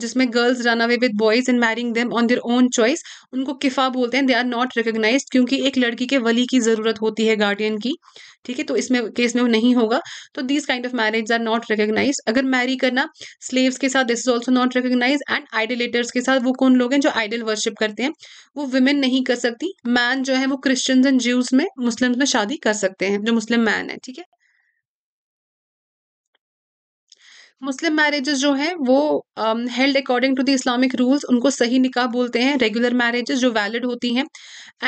[SPEAKER 1] जिसमें girls run away with boys and marrying them on their own choice उनको किफ़ा बोलते हैं दे आर नॉट रिकोगनाइज क्योंकि एक लड़की के वली की ज़रूरत होती है गार्डियन की ठीक है तो इसमें केस में वो नहीं होगा तो these kind of marriage are not recognise अगर मैरी करना स्लेव्स के साथ this is also not recognise and idolaters के साथ वो कौन लोग हैं जो आइडल वर्शिप करते हैं वो वुमेन नहीं कर सकती मैन जो है वो क्रिश्चियंस एंड ज्यूज में मुस्लिम्स में शादी कर सकते हैं जो मुस्लिम मैन है ठीक है मुस्लिम मैरिजेस जो हैं वो held according to the Islamic rules उनको सही निकाह बोलते हैं रेगुलर मैरिजेस जो वैलिड होती हैं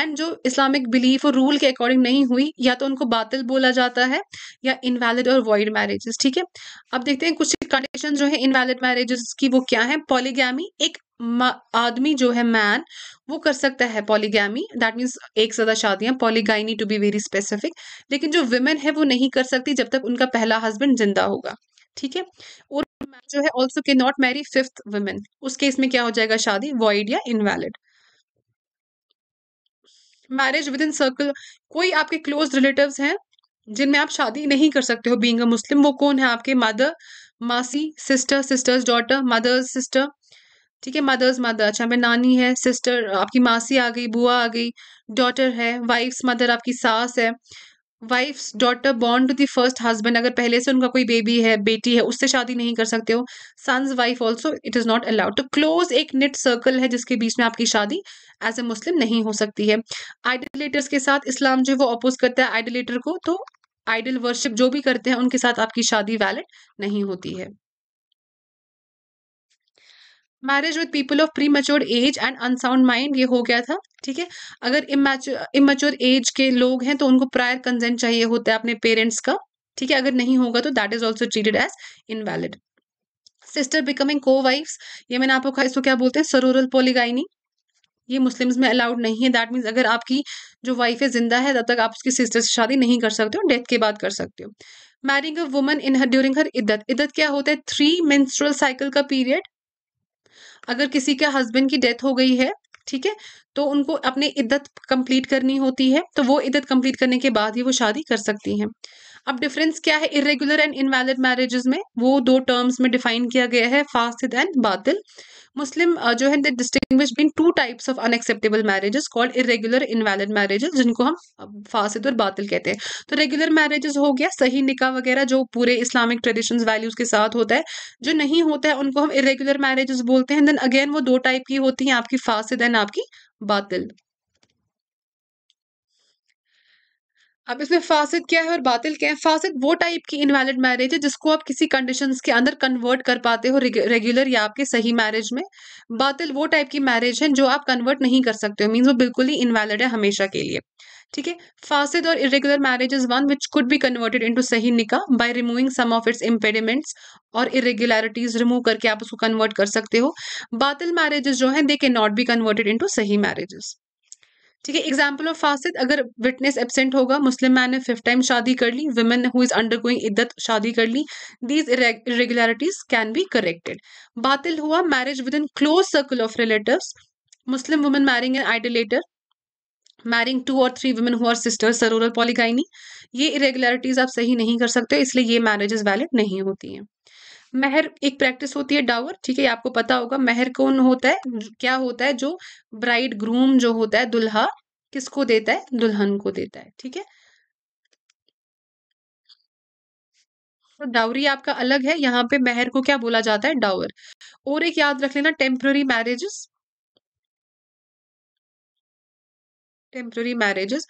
[SPEAKER 1] एंड जो इस्लामिक बिलीफ और रूल के अकॉर्डिंग नहीं हुई या तो उनको बातिल बोला जाता है या इनवैलिड और वॉइड मैरिजेस ठीक है अब देखते हैं कुछ कंडीशन जो है इनवैलिड मैरिजेस की वो क्या है पॉलीगैमी एक आदमी जो है मैन वो कर सकता है पॉलीगैमी दैट मीन्स एक ज्यादा शादियां polygyny to be very specific लेकिन जो वुमेन है वो नहीं कर सकती जब तक उनका पहला हस्बैंड जिंदा होगा ठीक है और जो है ऑल्सो के नॉट मैरी फिफ्थ वुमेन उस केस में क्या हो जाएगा शादी वॉइड या invalid marriage within circle कोई आपके क्लोज रिलेटिव हैं जिनमें आप शादी नहीं कर सकते हो बींग अ मुस्लिम वो कौन है आपके मदर मासी sister sisters daughter mother's sister ठीक है मदर्स मदर अच्छा मैं नानी है सिस्टर आपकी मासी आ गई बुआ आ गई डॉटर है वाइफ्स मदर आपकी सास है वाइफ्स डॉटर बॉन्ड टू दी फर्स्ट हस्बैंड अगर पहले से उनका कोई बेबी है बेटी है उससे शादी नहीं कर सकते हो sons wife also it is not allowed तो क्लोज एक निट सर्कल है जिसके बीच में आपकी शादी एज ए मुस्लिम नहीं हो सकती है आइडलेटर्स के साथ इस्लाम जो वो अपोज करता है आइडलेटर को तो आइडल वर्शिप जो भी करते हैं उनके साथ आपकी शादी वैलिड नहीं होती है marriage with people of premature age and unsound mind ये हो गया था ठीक है अगर इमेच्योर एज के लोग हैं तो उनको प्रायर कंसेंट चाहिए होता है अपने पेरेंट्स का ठीक है अगर नहीं होगा तो that is also treated as invalid sister becoming को वाइफ्स ये मैंने आपको इसको क्या बोलते हैं सरूरल पोलिगाइनी ये मुस्लिम्स में अलाउड नहीं है दैट मीन्स अगर आपकी जो वाइफ है जिंदा है तब तक आप उसकी सिस्टर से शादी नहीं कर सकते हो डेथ के बाद कर सकते हो marrying a woman in her during her इद्दत इद्दत क्या होता है थ्री मेंस्ट्रुअल साइकिल का पीरियड अगर किसी के हस्बैंड की डेथ हो गई है ठीक है तो उनको अपनी इद्दत कंप्लीट करनी होती है तो वो इद्दत कंप्लीट करने के बाद ही वो शादी कर सकती हैं अब डिफरेंस क्या है इरेगुलर एंड इनवैलिड मैरिजेस में वो दो टर्म्स में डिफाइन किया गया है फासिद एंड बातिल मुस्लिम जो है distinguish between two types of unacceptable marriages called irregular invalid marriages जिनको हम फासिद और बातिल कहते हैं तो रेगुलर मैरिजेस हो गया सही निका वगैरह जो पूरे इस्लामिक ट्रेडिशन वैल्यूज के साथ होता है जो नहीं होता है उनको हम इरेगुलर मैरिजेस बोलते हैं देन अगेन वो दो टाइप की होती हैं आपकी फासिद एंड आपकी बातिल अब इसमें फासिद क्या है और बातिल क्या है फासिद वो टाइप की इनवैलिड मैरिज है जिसको आप किसी कंडीशंस के अंदर कन्वर्ट कर पाते हो रेगुलर या आपके सही मैरिज में बातिल वो टाइप की मैरिज है जो आप कन्वर्ट नहीं कर सकते हो मीन्स वो बिल्कुल ही इनवैलिड है हमेशा के लिए ठीक है फासिद और irregular marriage is one which could be converted into सही निका by removing some of its impediments और इरेगुलरिटीज रिमूव करके आप उसको कन्वर्ट कर सकते हो बातिल मैरिजेस जो हैं they can not be converted into सही मैरिजेस ठीक है एग्जाम्पल ऑफ फासिद अगर विटनेस एबसेंट होगा मुस्लिम मैन ने फिफ्थ टाइम शादी कर ली women who is undergoing इद्दत शादी कर ली these irregularities can be corrected बातिल हुआ marriage within close circle of relative Muslim women marrying an idolater marrying two और three women who are sisters sororal polygyny ये irregularities आप सही नहीं कर सकते इसलिए ये मैरिजेस वैलिड नहीं होती हैं मेहर एक प्रैक्टिस होती है डावर ठीक है आपको पता होगा मेहर कौन होता है हम्म। क्या होता है जो ब्राइड ग्रूम जो होता है दुल्हा किसको देता है दुल्हन को देता है ठीक है तो डाउरी आपका अलग है यहाँ पे मेहर को क्या बोला जाता है डावर और एक याद रख लेना टेम्प्ररी मैरिजेस टेम्प्ररी मैरिजेस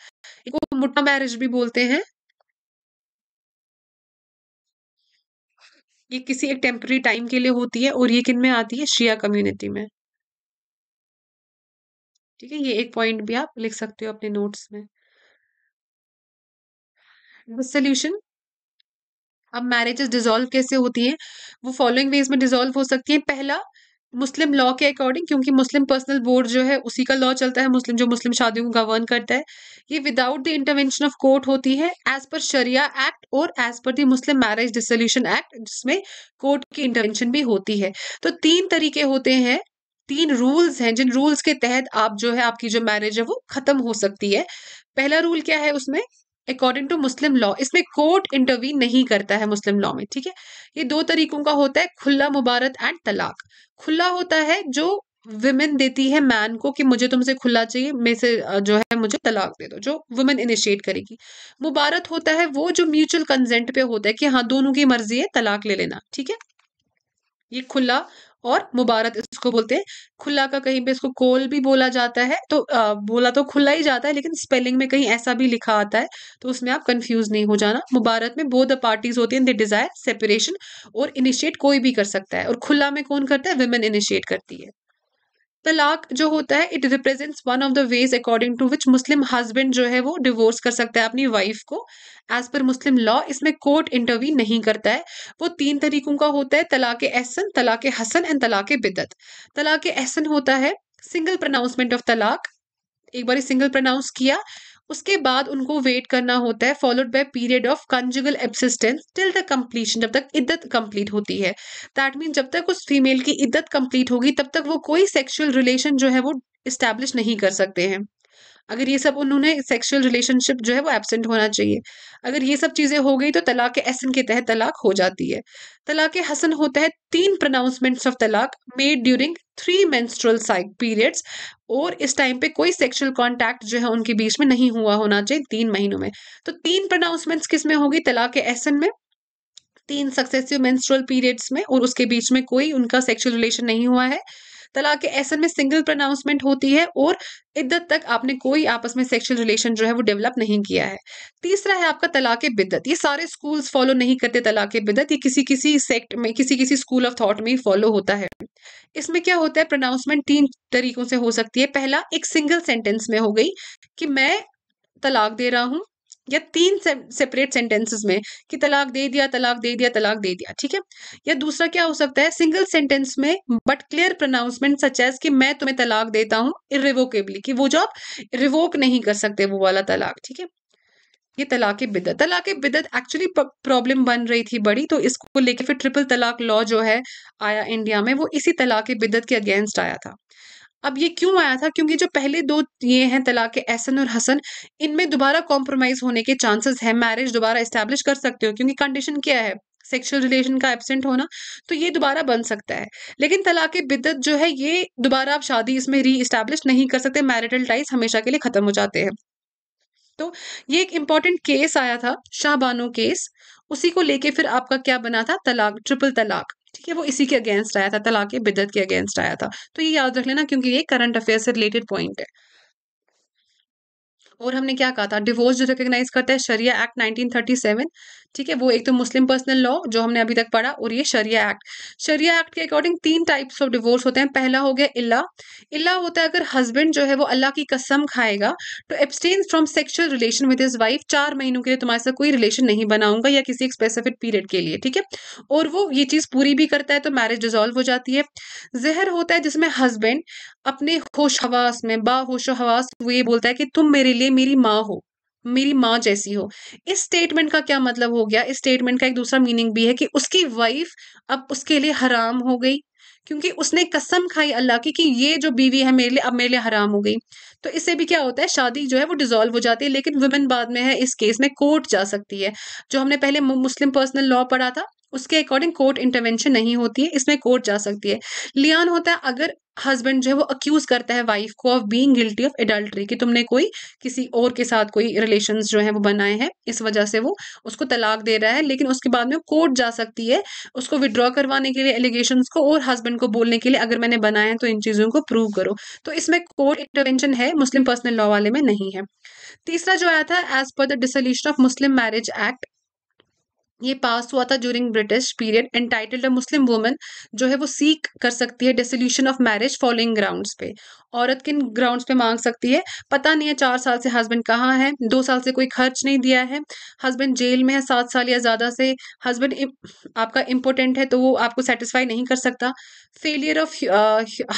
[SPEAKER 1] एक मोटा मैरिज भी बोलते हैं ये किसी एक टेम्पररी टाइम के लिए होती है और ये किन में आती है शिया कम्युनिटी में ठीक है ये एक पॉइंट भी आप लिख सकते हो अपने नोट्स में सोल्यूशन अब मैरिजेस डिजोल्व कैसे होती हैं वो फॉलोइंग वेज में डिजोल्व हो सकती है पहला मुस्लिम लॉ के अकॉर्डिंग क्योंकि मुस्लिम पर्सनल बोर्ड जो है उसी का लॉ चलता है मुस्लिम जो मुस्लिम शादियों को गवर्न करता है ये without the intervention of court होती है एज पर शरिया एक्ट और as per the Muslim marriage dissolution act जिसमें कोर्ट की इंटरवेंशन भी होती है तो तीन तरीके होते हैं तीन रूल्स हैं जिन रूल्स के तहत आप जो है आपकी जो मैरिज है वो खत्म हो सकती है पहला रूल क्या है उसमें अकॉर्डिंग टू मुस्लिम लॉ इसमें कोर्ट इंटरवीन नहीं करता है मुस्लिम लॉ में ठीक है ये दो तरीकों का होता है खुला मुबारत एंड तलाक खुला होता है जो वुमेन देती है मैन को कि मुझे तुमसे खुला चाहिए मैं से जो है मुझे तलाक दे दो जो वुमेन इनिशिएट करेगी मुबारत होता है वो जो म्यूचुअल कंसेंट पे होता है कि हाँ दोनों की मर्जी है तलाक ले लेना ठीक है ये खुला और मुबारत इसको बोलते हैं खुला का कहीं पे इसको कोल भी बोला जाता है तो आ, बोला तो खुला ही जाता है लेकिन स्पेलिंग में कहीं ऐसा भी लिखा आता है तो उसमें आप कंफ्यूज नहीं हो जाना मुबारत में बोध पार्टीज होती हैं दे डिजायर सेपरेशन और इनिशिएट कोई भी कर सकता है और खुला में कौन करता है विमेन इनिशिएट करती है तलाक जो होता है it represents one of the ways according to which Muslim husband जो है वो डिवोर्स कर सकता है अपनी वाइफ को एज पर मुस्लिम लॉ इसमें कोर्ट इंटरव्यू नहीं करता है वो तीन तरीकों का होता है तलाक एहसन तलाक हसन एंड तलाक बिदत तलाक एहसन होता है सिंगल प्रनाउंसमेंट ऑफ तलाक एक बार सिंगल प्रनाउंस किया उसके बाद उनको वेट करना होता है followed by period of conjugal abstinence till the completion जब तक इद्दत कंप्लीट होती है दैट मीन जब तक उस फीमेल की इद्दत कंप्लीट होगी तब तक वो कोई सेक्सुअल रिलेशन जो है वो इस्टेब्लिश नहीं कर सकते हैं अगर ये सब उन्होंने सेक्सुअल रिलेशनशिप जो है वो एबसेंट होना चाहिए अगर ये सब चीज़ें हो गई तो तलाक एसन के तहत तलाक हो जाती है तलाक हसन होता है तीन प्रोनाउंसमेंट्स ऑफ तलाक made during three menstrual cycle periods और इस टाइम पे कोई सेक्सुअल कॉन्टैक्ट जो है उनके बीच में नहीं हुआ होना चाहिए तीन महीनों में तो तीन प्रोनाउंसमेंट्स किस में होगी तलाक एहसन में तीन सक्सेसिव मेंस्ट्रुअल पीरियड्स में और उसके बीच में कोई उनका सेक्सुअल रिलेशन नहीं हुआ है तलाक ऐसा में सिंगल प्रनाउंसमेंट होती है और इद्दत तक आपने कोई आपस में सेक्शुअल रिलेशन जो है वो डेवलप नहीं किया है तीसरा है आपका तलाक बिद्दत ये सारे स्कूल्स फॉलो नहीं करते तलाक बिद्दत ये किसी किसी सेक्ट में किसी किसी स्कूल ऑफ थॉट में ही फॉलो होता है इसमें क्या होता है प्रनाउंसमेंट तीन तरीकों से हो सकती है पहला एक सिंगल सेंटेंस में हो गई कि मैं तलाक दे रहा हूं या तीन से, सेपरेट सेंटेंसेस में कि तलाक दे दिया तलाक दे दिया तलाक दे दिया ठीक है या दूसरा क्या हो सकता है सिंगल सेंटेंस में but clear pronouncement such as कि मैं तुम्हें तलाक देता हूँ इरिवोकेबली कि वो जो आप रिवोक नहीं कर सकते वो वाला तलाक ठीक है ये तलाक बिदत तलाक बिदत एक्चुअली प्रॉब्लम बन रही थी बड़ी तो इसको लेके फिर ट्रिपल तलाक लॉ जो है आया इंडिया में वो इसी तलाक बिदत के अगेंस्ट आया था अब ये क्यों आया था क्योंकि जो पहले दो ये हैं तलाक एहसन और हसन इनमें दोबारा कॉम्प्रोमाइज होने के चांसेस है मैरिज दोबारा इस्टेब्लिश कर सकते हो क्योंकि कंडीशन क्या है सेक्सुअल रिलेशन का एबसेंट होना तो ये दोबारा बन सकता है लेकिन तलाक बिदत जो है ये दोबारा आप शादी इसमें री इस्टेब्लिश नहीं कर सकते मैरिटल टाइज हमेशा के लिए ख़त्म हो जाते हैं तो ये एक इम्पॉर्टेंट केस आया था शाहबानो केस उसी को लेके फिर आपका क्या बना था तलाक ट्रिपल तलाक ठीक है वो इसी के अगेंस्ट आया था तलाक बिदत के अगेंस्ट आया था तो ये याद रख लेना क्योंकि ये करंट अफेयर से रिलेटेड पॉइंट है और हमने क्या कहा था डिवोर्स जो रिकोगनाइज करता है शरिया एक्ट 1937 ठीक है वो एक तो मुस्लिम पर्सनल लॉ जो हमने अभी तक पढ़ा और ये शरिया एक्ट शरिया एक्ट के अकॉर्डिंग तीन टाइप्स ऑफ डिवोर्स होते हैं पहला हो गया इल्ला इल्ला होता है अगर हस्बैंड जो है वो अल्लाह की कसम खाएगा तो abstain from sexual relation with his wife चार महीनों के लिए तुम्हारे साथ कोई रिलेशन नहीं बनाऊंगा या किसी एक स्पेसिफिक पीरियड के लिए ठीक है और वो ये चीज़ पूरी भी करता है तो मैरिज डिजोल्व हो जाती है जहर होता है जिसमें हस्बैंड अपने होश हवास में बाहोश हवास वो ये बोलता है कि तुम मेरे लिए लिए मेरी माँ हो मेरी माँ जैसी हो इस स्टेटमेंट का क्या मतलब हो गया इस स्टेटमेंट का एक दूसरा मीनिंग भी है कि उसकी वाइफ अब उसके लिए हराम हो गई क्योंकि उसने कसम खाई अल्लाह की कि ये जो बीवी है मेरे लिए अब मेरे लिए हराम हो गई तो इससे भी क्या होता है शादी जो है वो डिजोल्व हो जाती है लेकिन वुमेन बाद में है इस केस में कोर्ट जा सकती है जो हमने पहले मुस्लिम पर्सनल लॉ पढ़ा था उसके अकॉर्डिंग कोर्ट इंटरवेंशन नहीं होती है इसमें कोर्ट जा सकती है लियान होता है अगर हस्बैंड जो है वो अक्यूज करता है वाइफ को of being guilty of adultery कि तुमने कोई किसी और के साथ कोई रिलेशंस जो है वो बनाए हैं इस वजह से वो उसको तलाक दे रहा है लेकिन उसके बाद में कोर्ट जा सकती है उसको विड्रॉ करवाने के लिए एलिगेशन को और हस्बैंड को बोलने के लिए अगर मैंने बनाया है तो इन चीज़ों को प्रूव करो तो इसमें कोर्ट इंटरवेंशन है मुस्लिम पर्सनल लॉ वाले में नहीं है तीसरा जो आया था as per the dissolution of Muslim marriage act ये पास हुआ था during British period entitled a Muslim women जो है वो सीक कर सकती है dissolution of marriage following grounds पे औरत किन ग्राउंड्स पे मांग सकती है पता नहीं है चार साल से हस्बैंड कहाँ है दो साल से कोई खर्च नहीं दिया है हस्बैंड जेल में है सात साल या ज़्यादा से हस्बैंड आपका इम्पोर्टेंट है तो वो आपको सेटिस्फाई नहीं कर सकता failure of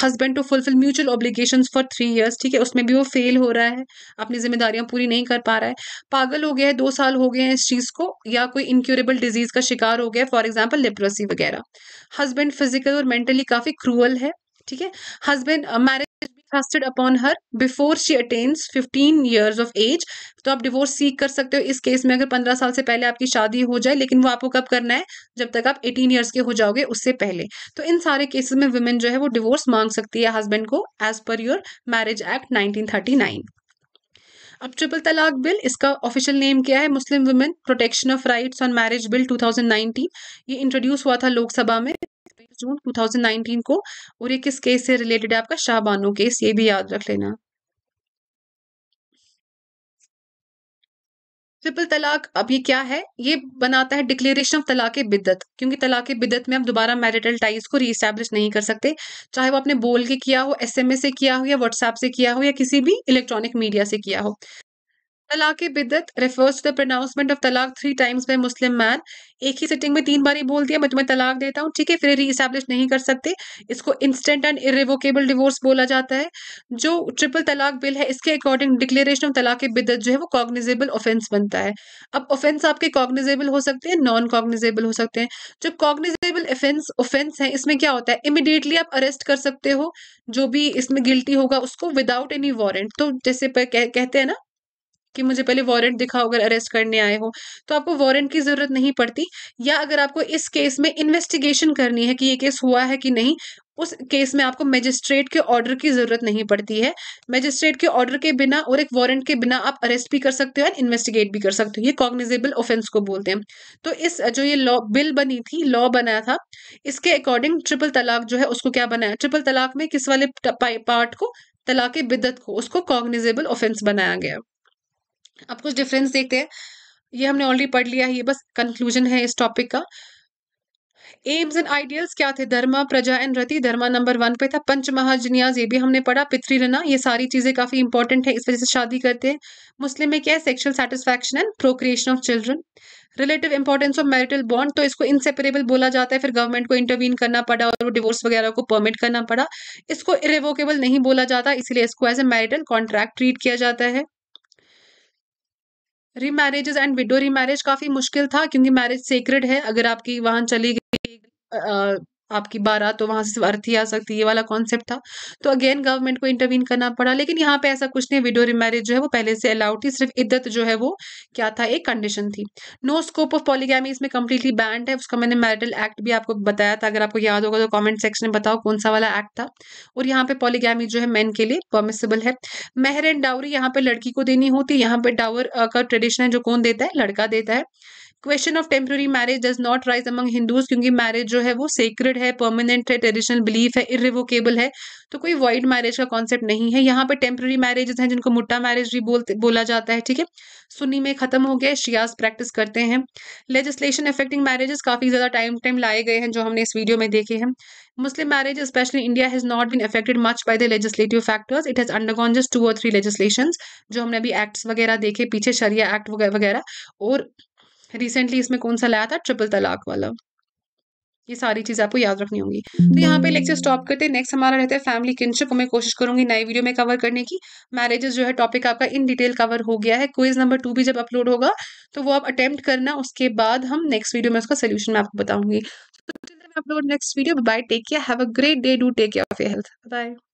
[SPEAKER 1] husband to fulfil mutual obligation for three years ठीक है उसमें भी वो फेल हो रहा है अपनी जिम्मेदारियां पूरी नहीं कर पा रहा है पागल हो गया है दो साल हो गए हैं इस चीज़ को या कोई इनक्योरेबल डिजीज का शिकार हो गया फॉर एग्जाम्पल लिप्रोसी वगैरह हस्बैंड फिजिकल और मेंटली काफ़ी क्रूअल है ठीक है husband marriage forced upon her before she attains fifteen years of age तो आप डिवोर्स सीख कर सकते हो इस केस में अगर पंद्रह साल से पहले आपकी शादी हो जाए लेकिन वो आपको कब करना है जब तक आप एटीन ईयर्स के हो जाओगे उससे पहले तो इन सारे केसेस में वुमेन जो है वो डिवोर्स मांग सकती है हस्बैंड को as per your marriage act nineteen अब ट्रिपल तलाक बिल इसका ऑफिशियल नेम क्या है Muslim women protection of rights on marriage bill 2019 ये इंट्रोड्यूस हुआ था लोकसभा में जून 2019 को और ये किस केस से रिलेटेड है आपका शाहबानो केस ये भी याद रख लेना ट्रिपल तलाक अब ये क्या है ये बनाता है डिक्लेरेशन ऑफ तलाक बिदत क्योंकि तलाक बिदत में हम दोबारा मैरिटल टाइज को रीस्टैब्लिश नहीं कर सकते चाहे वो आपने बोल के किया हो एसएमएस से किया हो या व्हाट्सएप से किया हो या किसी भी इलेक्ट्रॉनिक मीडिया से किया हो तलाक बिदत refers to the pronouncement of तलाक three times by Muslim man एक ही सेटिंग में तीन बार ही बोल दिया मैं तुम्हें तलाक देता हूँ ठीक है फिर री नहीं कर सकते इसको इंस्टेंट एंड इरिवोकेबल डिवोर्स बोला जाता है जो ट्रिपल तलाक बिल है इसके अकॉर्डिंग डिक्लेरेशन ऑफ तलाक बिदत जो है वो कॉग्निजेबल ऑफेंस बनता है अब ऑफेंस आपके कॉग्निजेबल हो सकते हैं नॉन कॉग्निजेबल हो सकते हैं जो कॉग्निजेबल ऑफेंस ऑफेंस है इसमें क्या होता है इमिडिएटली आप अरेस्ट कर सकते हो जो भी इसमें गिल्टी होगा उसको विदाउट एनी वारंट तो जैसे कह, कहते हैं ना कि मुझे पहले वारंट दिखाओ अगर अरेस्ट करने आए हो तो आपको वारंट की ज़रूरत नहीं पड़ती या अगर आपको इस केस में इन्वेस्टिगेशन करनी है कि ये केस हुआ है कि नहीं उस केस में आपको मजिस्ट्रेट के ऑर्डर की ज़रूरत नहीं पड़ती है मजिस्ट्रेट के ऑर्डर के बिना और एक वारंट के बिना आप अरेस्ट भी कर सकते हो एंड इन्वेस्टिगेट भी कर सकते हो ये कॉग्निजेबल ऑफेंस को बोलते हैं तो इस जो ये लॉ बिल बनी थी लॉ बनाया था इसके अकॉर्डिंग ट्रिपल तलाक जो है उसको क्या बनाया ट्रिपल तलाक में किस वाले पार्ट को तलाक बिदत को उसको कॉग्निजेबल ऑफेंस बनाया गया अब कुछ डिफरेंस देखते हैं ये हमने ऑलरेडी पढ़ लिया है ये बस कंक्लूजन है इस टॉपिक का एम्स एंड आइडियल्स क्या थे धर्मा प्रजा एंड रति धर्मा नंबर वन पे था पंच महाजनियाज ये भी हमने पढ़ा पितृरना ये सारी चीजें काफी इंपॉर्टेंट है इस वजह से शादी करते हैं मुस्लिम में क्या है sexual satisfaction and procreation of children relative importance of marital bond तो इसको इनसेपरेबल बोला जाता है फिर गवर्नमेंट को इंटरवीन करना पड़ा और डिवोर्स वगैरह को परमिट करना पड़ा इसको इरेवोकेबल नहीं बोला जाता इसलिए इसको as a marital contract treat किया जाता है री मैरिजेज एंड विडो री काफ़ी मुश्किल था क्योंकि मैरिज सेक्रेड है अगर आपकी वाहन चली गई आपकी बारह तो वहां से अर्थी आ सकती ये वाला कॉन्सेप्ट था तो अगेन गवर्नमेंट को इंटरवीन करना पड़ा लेकिन यहाँ पे ऐसा कुछ नहीं विडो रिमैरिज जो है वो पहले से अलाउड थी सिर्फ इद्दत जो है वो क्या था एक कंडीशन थी नो स्कोप ऑफ पॉलीगैमी इसमें कंप्लीटली बैंड है उसका मैंने मैरिटल एक्ट भी आपको बताया था अगर आपको याद होगा तो कॉमेंट सेक्शन में बताओ कौन सा वाला एक्ट था और यहाँ पे पॉलीगैमी जो है मैन के लिए परमिसेबल है मेहर एंड डावरी यहाँ पे लड़की को देनी होती है यहाँ पे डावर का ट्रेडिशन है जो कौन देता है लड़का देता है question of temporary marriage does not arise among Hindus क्योंकि मैरिज जो है वो सेक्रेड है परमानेंट है ट्रेडिशनल बिलीफ है इरिवोकेबल है तो कोई वाइड मैरिज का कॉन्सेप्ट नहीं है यहाँ पे टेम्प्ररी मैरिजेस हैं जिनको मुट्टा मैरिज भी बोलते बोला जाता है ठीक है सुन्नी में खत्म हो गया शियाज प्रैक्टिस करते हैं लेजिस्लेशन अफेक्टिंग मैरिजेस काफी ज्यादा टाइम टाइम लाए गए हैं जो हमने इस वीडियो में देखे हैं Muslim marriage specially India has not been affected much by the legislative factors it has undergone just two और थ्री लेजिस्लेशन जो हमने अभी एक्ट्स वगैरह देखे पीछे शरिया एक्ट वगैरह और रिसेंटली इसमें कौन सा लाया था ट्रिपल तलाक वाला ये सारी चीज़ें आपको याद रखनी होंगी तो यहाँ पे लेक्चर स्टॉप करते हैं नेक्स्ट हमारा रहता है फैमिली किनशिप मैं कोशिश करूंगी नई वीडियो में कवर करने की मैरिजेस जो है टॉपिक आपका इन डिटेल कवर हो गया है क्विज नंबर टू भी जब अपलोड होगा तो वो आप अटेम्प्ट करना उसके बाद हम नेक्स्ट वीडियो में उसका सोल्यूशन मैं आपको बताऊंगी upload next video bye take care have a great day do take care of your health bye